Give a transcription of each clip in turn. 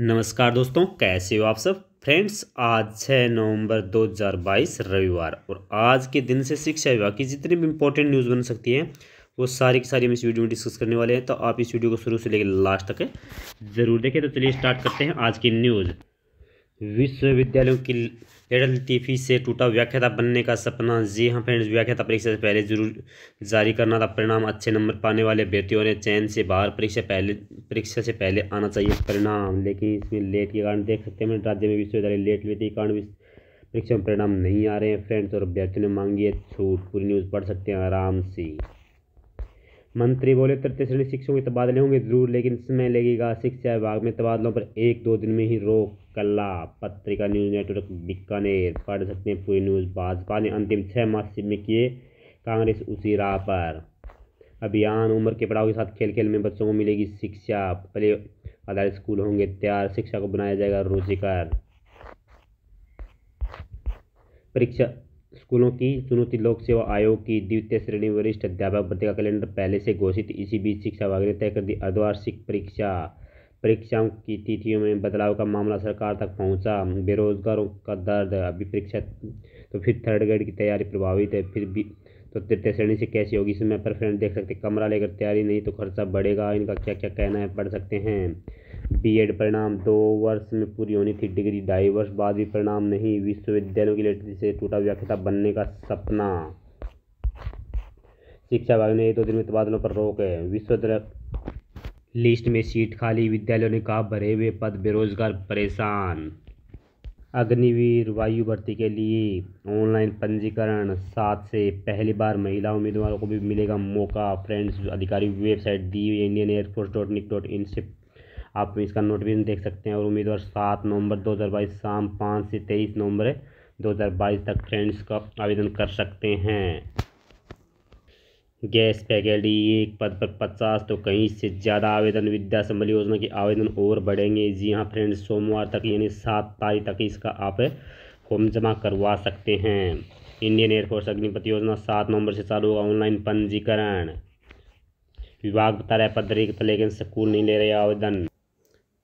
नमस्कार दोस्तों कैसे हो आप सब फ्रेंड्स आज 6 नवंबर 2022 रविवार और आज के दिन से शिक्षा विभाग की जितनी भी इंपॉर्टेंट न्यूज़ बन सकती है वो सारी की सारी हम इस वीडियो में डिस्कस करने वाले हैं तो आप इस वीडियो को शुरू से लेकर लास्ट तक जरूर देखें तो चलिए स्टार्ट करते हैं आज की न्यूज़ विश्वविद्यालयों की टी फी से टूटा व्याख्याता बनने का सपना जी हाँ फ्रेंड्स व्याख्याता परीक्षा से पहले जरूर जारी करना था परिणाम अच्छे नंबर पाने वाले अभ्यर्थियों ने चयन से बाहर परीक्षा पहले परीक्षा से पहले आना चाहिए परिणाम लेकिन इसमें लेट के कारण देख सकते हैं राज्य में विश्वविद्यालय लेट हुए थे कारण परीक्षा में परिणाम नहीं आ रहे हैं फ्रेंड्स और अभ्यर्थियों ने मांगी है छूट पूरी न्यूज़ पढ़ सकते हैं आराम से मंत्री बोले तृतीय श्रेणी शिक्षकों के तबादले होंगे जरूर लेकिन समय लगेगा शिक्षा विभाग में तबादलों पर एक दो दिन में ही रोक कला पत्रिका न्यूज नेटवर्क बीकानेर पढ़ सकते हैं पूरी न्यूज भाजपा ने अंतिम छः माह शिविर में किए कांग्रेस उसी राह पर अभियान उम्र के पड़ाव के साथ खेल खेल में बच्चों को मिलेगी शिक्षा प्ले आधारित स्कूल होंगे तैयार शिक्षा को बनाया जाएगा रुचिकर परीक्षा स्कूलों की चुनौती लोक सेवा आयोग की द्वितीय श्रेणी वरिष्ठ अध्यापक भर्ती का कैलेंडर पहले से घोषित इसी बीच शिक्षा विभाग ने तय कर दी अर्धवार्षिक परीक्षा परीक्षाओं की तिथियों में बदलाव का मामला सरकार तक पहुंचा बेरोजगारों का दर्द अभी परीक्षा तो फिर थर्ड ग्रेड की तैयारी प्रभावित है फिर भी तो तृतीय श्रेणी से कैसी होगी इसमें पर फ्रेंड देख सकते कमरा लेकर तैयारी नहीं तो खर्चा बढ़ेगा इनका क्या क्या कहना है पढ़ सकते हैं बीएड परिणाम दो वर्ष में पूरी होनी थी डिग्री ढाई वर्ष बाद भी परिणाम नहीं विश्वविद्यालयों की लटरी से टूटा व्याख्या बनने का सपना शिक्षा विभाग ने एक दो दिन में तबादलों पर रोक है विश्व लिस्ट में सीट खाली विद्यालयों ने कहा भरे हुए पद बेरोजगार परेशान अग्निवीर वायु भर्ती के लिए ऑनलाइन पंजीकरण सात से पहली बार महिला उम्मीदवारों को भी मिलेगा मौका फ्रेंड्स अधिकारी website the Indian air force dot nic dot in से आप इसका नोटिफिकेशन देख सकते हैं और उम्मीदवार सात नवंबर 2022 शाम पाँच से तेईस नवंबर 2022 तक फ्रेंड्स का आवेदन कर सकते हैं गैस फैकल्टी एक पद पर पचास तो कहीं से ज़्यादा आवेदन विद्या संबल योजना के आवेदन और बढ़ेंगे जी हाँ फ्रेंड्स सोमवार तक यानी सात तारीख तक इसका आप फॉर्म जमा करवा सकते हैं इंडियन एयरफोर्स अग्निपथ योजना सात नवंबर से चालू होगा ऑनलाइन पंजीकरण विभाग बता रहा है पद रिक्त तो लेकिन स्कूल नहीं ले रहे आवेदन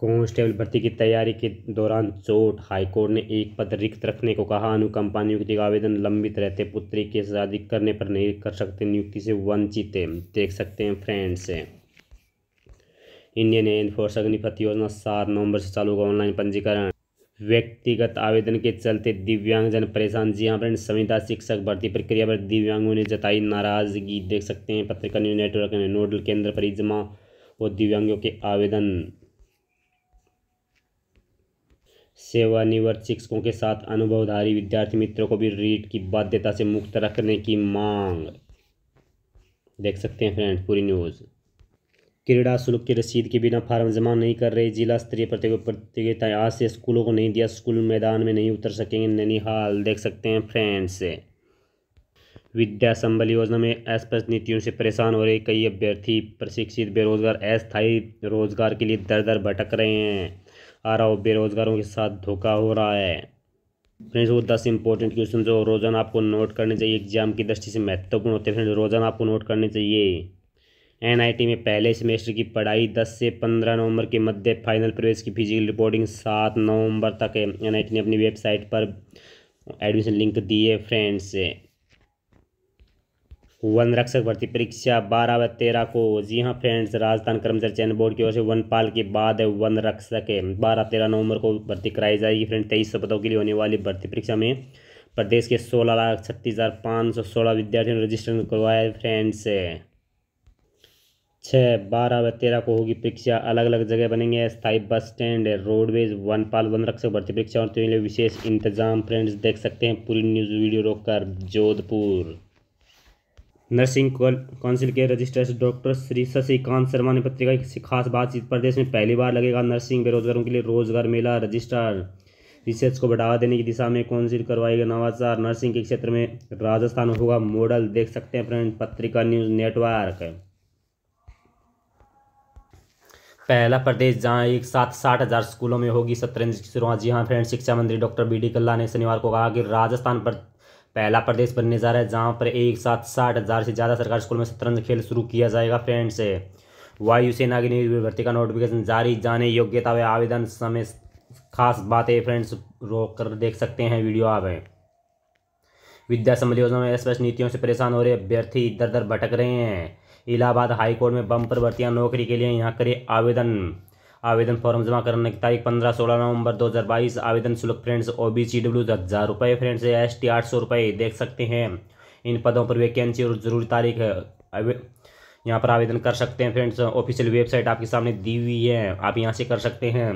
कांस्टेबल भर्ती की तैयारी के दौरान चोट हाईकोर्ट ने एक पद रिक्त रखने को कहा अनुकंपा नियुक्ति का आवेदन लंबित रहते पुत्री के शादी करने पर नहीं कर सकते नियुक्ति से वंचित है देख सकते हैं फ्रेंड्स इंडियन एनफोर्स अग्निपथ योजना सात नवंबर से चालू होगा ऑनलाइन पंजीकरण व्यक्तिगत आवेदन के चलते दिव्यांगजन परेशान जी हाँ फ्रेंड संविदा शिक्षक भर्ती प्रक्रिया पर दिव्यांगों ने जताई नाराजगी देख सकते हैं पत्रकार न्यूज नेटवर्क ने नोडल केंद्र पर जमा और दिव्यांगों के आवेदन सेवानिवृत्त शिक्षकों के साथ अनुभवधारी विद्यार्थी मित्रों को भी रीट की बाध्यता से मुक्त रखने की मांग देख सकते हैं फ्रेंड पूरी न्यूज़ क्रीड़ा शुल्क की रसीद के बिना फार्म जमा नहीं कर रहे जिला स्तरीय प्रतियोगिताएं आज से स्कूलों को नहीं दिया स्कूल मैदान में नहीं उतर सकेंगे नैनीहाल देख सकते हैं फ्रेंड्स विद्या संबल योजना में अस्पष्ट नीतियों से परेशान हो रहे कई अभ्यर्थी प्रशिक्षित बेरोजगार अस्थायी रोजगार के लिए दर दर भटक रहे हैं आ रहा हो बेरोज़गारों के साथ धोखा हो रहा है फ्रेंड्स वो दस इंपॉर्टेंट क्वेश्चन जो रोज़ाना आपको नोट करने चाहिए एग्जाम की दृष्टि से महत्वपूर्ण होते हैं फ्रेंड्स रोज़ाना आपको नोट करने चाहिए एनआईटी में पहले सेमेस्टर की पढ़ाई दस से पंद्रह नवंबर के मध्य फाइनल प्रवेश की फिजिकल रिपोर्टिंग सात नवंबर तक है टी ने अपनी वेबसाइट पर एडमिशन लिंक दिए फ्रेंड्स फ्रेंड्स वन रक्षक भर्ती परीक्षा बारह व तेरह को जी हाँ फ्रेंड्स राजस्थान कर्मचारी चयन बोर्ड की ओर से वन पाल के बाद वन रक्षक बारह तेरह नवंबर को भर्ती कराई जाएगी फ्रेंड तेईस सौ पदों के लिए होने वाली भर्ती परीक्षा में प्रदेश के सोलह लाख छत्तीस हज़ार पाँच सौ सोलह विद्यार्थियों ने रजिस्ट्रेशन करवाया है फ्रेंड्स छः बारह व तेरह को होगी परीक्षा अलग अलग जगह बनेंगे स्थायी बस स्टैंड रोडवेज वन पाल वन रक्षक भर्ती परीक्षा और तो विशेष इंतजाम फ्रेंड्स देख सकते हैं पूरी न्यूज़ वीडियो रोककर जोधपुर नर्सिंग काउंसिल के रजिस्ट्रार डॉक्टर श्री शशिकांत शर्मा ने पत्रिका की खास बातचीत प्रदेश में पहली बार लगेगा नर्सिंग बेरोजगारों के लिए रोजगार मेला रजिस्ट्रार रिसर्च को बढ़ावा देने की दिशा में काउंसिल करवाएगा नवाचार नर्सिंग के क्षेत्र में राजस्थान होगा मॉडल देख सकते हैं फ्रेंड पत्रिका न्यूज नेटवर्क पहला प्रदेश जहां एक साथ साठ हजार स्कूलों में होगी सत्र की शुरुआत जी हाँ फ्रेंड शिक्षा मंत्री डॉक्टर बी डी कल्ला ने शनिवार को कहा कि राजस्थान पर पहला प्रदेश बनने जा रहा है जहाँ पर एक साथ साठ हज़ार से ज़्यादा सरकारी स्कूल में शतरंज खेल शुरू किया जाएगा फ्रेंड्स वायुसेना की नियुक्त भर्ती का नोटिफिकेशन जारी जाने योग्यता व आवेदन समय खास बातें फ्रेंड्स रोक कर देख सकते हैं वीडियो आप विद्या संबल योजना में स्पष्ट नीतियों से परेशान हो रहे अभ्यर्थी इधर उधर भटक रहे हैं इलाहाबाद हाईकोर्ट में बम पर भर्तियाँ नौकरी के लिए यहाँ करें आवेदन आवेदन फॉर्म जमा करने की तारीख पंद्रह सोलह नवंबर दो हज़ार बाईस आवेदन शुल्क friends O B C W हज़ार रुपये फ्रेंड्स एस टी आठ सौ रुपये देख सकते हैं इन पदों पर वैकेंसी और ज़रूरी तारीख यहाँ पर आवेदन कर सकते हैं फ्रेंड्स ऑफिशियल वेबसाइट आपके सामने दी हुई है आप यहाँ से कर सकते हैं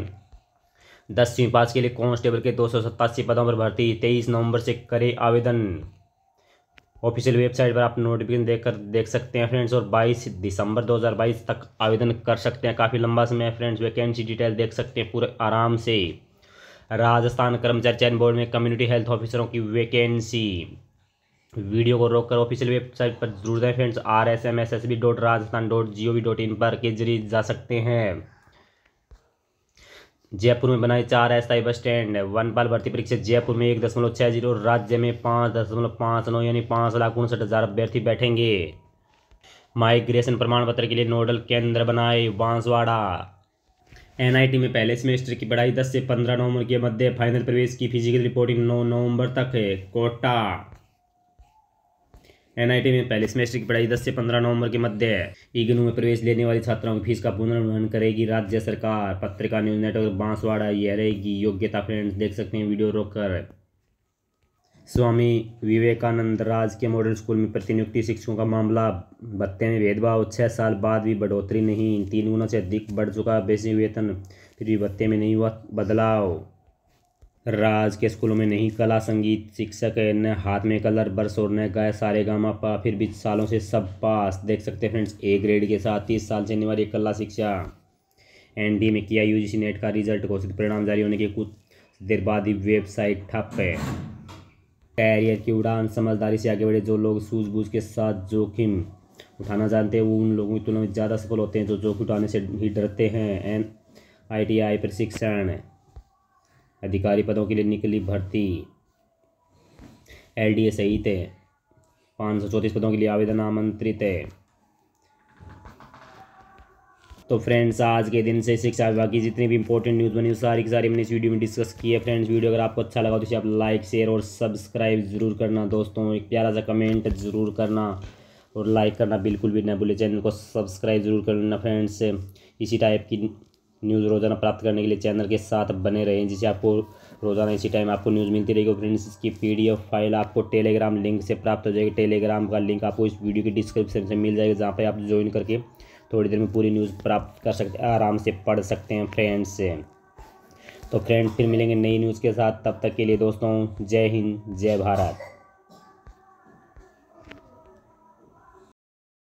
दसवीं पास के लिए कांस्टेबल के दो सौ सत्तासी पदों पर भर्ती तेईस नवंबर से करें आवेदन ऑफिशियल वेबसाइट पर आप नोटिफिकेशन देखकर देख सकते हैं फ्रेंड्स और 22 दिसंबर 2022 तक आवेदन कर सकते हैं काफ़ी लंबा समय है फ्रेंड्स वैकेंसी डिटेल देख सकते हैं पूरे आराम से राजस्थान कर्मचारी चयन बोर्ड में कम्युनिटी हेल्थ ऑफिसरों की वैकेंसी वीडियो को रोककर ऑफिशियल वेबसाइट पर जरूर जाए friends R S M S S B dot Rajasthan dot G O V dot in पर के जरिए जा सकते हैं जयपुर में बनाए चार अस्थायी बस स्टैंड वन पाल भर्ती परीक्षा जयपुर में एक दशमलव छः जीरो राज्य में पाँच दशमलव पाँच नौ यानी पाँच लाख उनसठ हज़ार अभ्यर्थी बैठेंगे माइग्रेशन प्रमाण पत्र के लिए नोडल केंद्र बनाए बांसवाड़ा एनआईटी में पहले सेमेस्टर की पढ़ाई दस से पंद्रह नवंबर के मध्य फाइनल प्रवेश की फिजिकल रिपोर्टिंग नौ नवंबर तक कोटा एनआईटी में पहले सेमेस्टर की पढ़ाई 10 से 15 नवंबर के मध्य है इग्नू में प्रवेश लेने वाली छात्राओं की फीस का पुनर्वहन करेगी राज्य सरकार पत्रिका न्यूज नेटवर्क बांसवाड़ा यह रहेगी योग्यता फ्रेंड्स देख सकते हैं वीडियो रोककर स्वामी विवेकानंद राज के मॉडल स्कूल में प्रतिनियुक्ति शिक्षकों का मामला भत्ते में भेदभाव छः साल बाद भी बढ़ोतरी नहीं तीन गुना से अधिक बढ़ चुका बेसिक वेतन फिर भी भत्ते में नहीं हुआ बदलाव राज के स्कूलों में नहीं कला संगीत शिक्षक है न हाथ में कलर बरस और न गाय सारे गामा पा फिर भी सालों से सब पास देख सकते हैं फ्रेंड्स ए ग्रेड के साथ तीस साल से अनिवार्य कला शिक्षा एन डी में किया यूजीसी नेट का रिजल्ट घोषित परिणाम जारी होने के कुछ देर बाद ही वेबसाइट ठप है कैरियर की उड़ान समझदारी से आगे बढ़े जो लोग सूझबूझ के साथ जोखिम उठाना जानते हैं वो उन लोगों की तुलना में ज़्यादा सफल होते हैं जो जोखिम उठाने से ही डरते हैं एन आई टी आई प्रशिक्षण अधिकारी पदों के लिए निकली भर्ती एल डी ए सहित है पाँच सौ चौंतीस पदों के लिए आवेदन आमंत्रित है तो फ्रेंड्स आज के दिन से शिक्षा विभाग की जितनी भी इंपॉर्टेंट न्यूज़ बनी सारी की सारी हमने इस वीडियो में डिस्कस की है फ्रेंड्स वीडियो अगर आपको अच्छा लगा तो इसे आप लाइक शेयर और सब्सक्राइब ज़रूर करना दोस्तों एक प्यारा सा कमेंट ज़रूर करना और लाइक करना बिल्कुल भी ना भूले चैनल को सब्सक्राइब ज़रूर करना फ्रेंड्स इसी टाइप की न्यूज़ रोज़ाना प्राप्त करने के लिए चैनल के साथ बने रहें जिसे आपको रोज़ाना इसी टाइम आपको न्यूज़ मिलती रहेगी फ्रेंड्स इसकी पीडीएफ फाइल आपको टेलीग्राम लिंक से प्राप्त हो जाएगी टेलीग्राम का लिंक आपको इस वीडियो के डिस्क्रिप्शन से मिल जाएगा जहाँ पर आप ज्वाइन करके थोड़ी देर में पूरी न्यूज़ प्राप्त कर सकते हैं आराम से पढ़ सकते हैं फ्रेंड्स से तो फ्रेंड फिर मिलेंगे नई न्यूज़ के साथ तब तक के लिए दोस्तों जय हिंद जय भारत